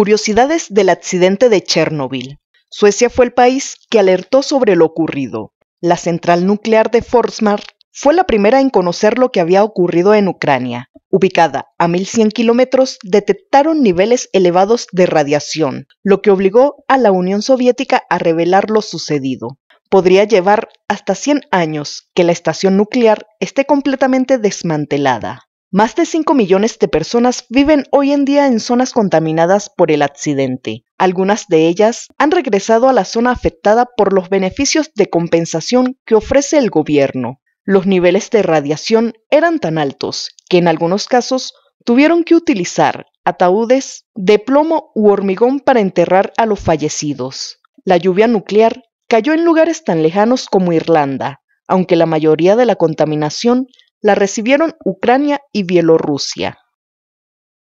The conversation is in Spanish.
Curiosidades del accidente de Chernóbil. Suecia fue el país que alertó sobre lo ocurrido. La central nuclear de Forsmark fue la primera en conocer lo que había ocurrido en Ucrania. Ubicada a 1.100 kilómetros, detectaron niveles elevados de radiación, lo que obligó a la Unión Soviética a revelar lo sucedido. Podría llevar hasta 100 años que la estación nuclear esté completamente desmantelada. Más de 5 millones de personas viven hoy en día en zonas contaminadas por el accidente. Algunas de ellas han regresado a la zona afectada por los beneficios de compensación que ofrece el gobierno. Los niveles de radiación eran tan altos que en algunos casos tuvieron que utilizar ataúdes de plomo u hormigón para enterrar a los fallecidos. La lluvia nuclear cayó en lugares tan lejanos como Irlanda, aunque la mayoría de la contaminación la recibieron Ucrania y Bielorrusia.